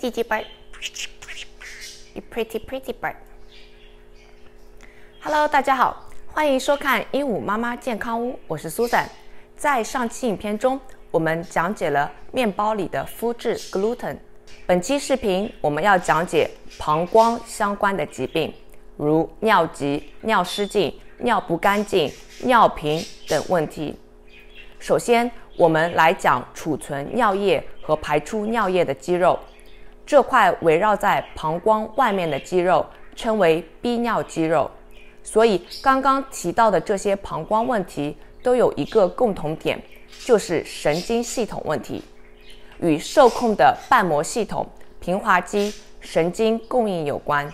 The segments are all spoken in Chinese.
Pretty bird, hello，大家好，欢迎收看鹦鹉妈妈健康屋，我是 Susan。在上期影片中，我们讲解了面包里的麸质 gluten。本期视频我们要讲解膀胱相关的疾病，如尿急、尿失禁、尿不干净、尿频等问题。首先，我们来讲储存尿液和排出尿液的肌肉。这块围绕在膀胱外面的肌肉称为逼尿肌肉。所以刚刚提到的这些膀胱问题都有一个共同点，就是神经系统问题，与受控的瓣膜系统、平滑肌神经供应有关。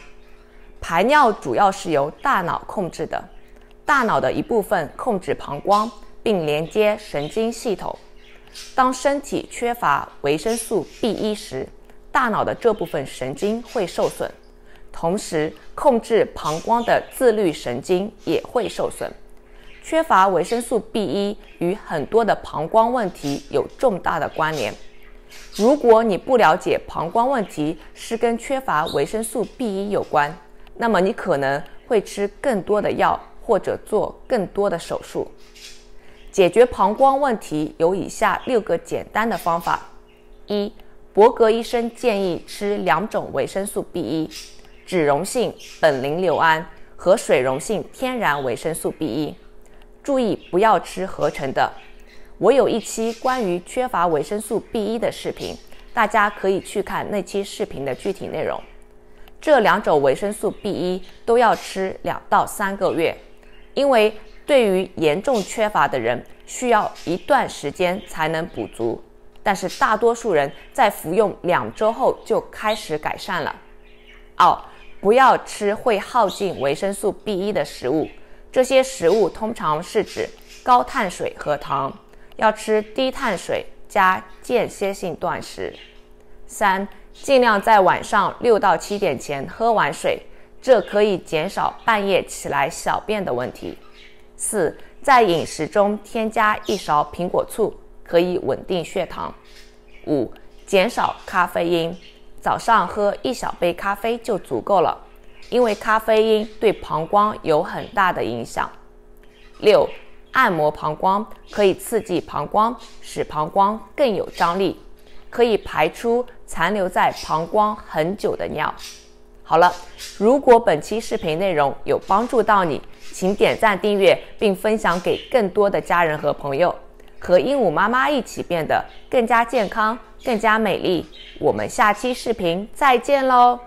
排尿主要是由大脑控制的，大脑的一部分控制膀胱，并连接神经系统。当身体缺乏维生素 B 一时，大脑的这部分神经会受损，同时控制膀胱的自律神经也会受损。缺乏维生素 B 一与很多的膀胱问题有重大的关联。如果你不了解膀胱问题是跟缺乏维生素 B 一有关，那么你可能会吃更多的药或者做更多的手术。解决膀胱问题有以下六个简单的方法：一。伯格医生建议吃两种维生素 B 一，脂溶性苯磷硫胺和水溶性天然维生素 B 一，注意不要吃合成的。我有一期关于缺乏维生素 B 一的视频，大家可以去看那期视频的具体内容。这两种维生素 B 一都要吃两到三个月，因为对于严重缺乏的人，需要一段时间才能补足。但是大多数人在服用两周后就开始改善了。二，不要吃会耗尽维生素 B1 的食物，这些食物通常是指高碳水和糖。要吃低碳水加间歇性断食。三，尽量在晚上六到七点前喝完水，这可以减少半夜起来小便的问题。四，在饮食中添加一勺苹果醋。可以稳定血糖。五、减少咖啡因，早上喝一小杯咖啡就足够了，因为咖啡因对膀胱有很大的影响。六、按摩膀胱，可以刺激膀胱，使膀胱更有张力，可以排出残留在膀胱很久的尿。好了，如果本期视频内容有帮助到你，请点赞、订阅，并分享给更多的家人和朋友。和鹦鹉妈妈一起变得更加健康、更加美丽。我们下期视频再见喽！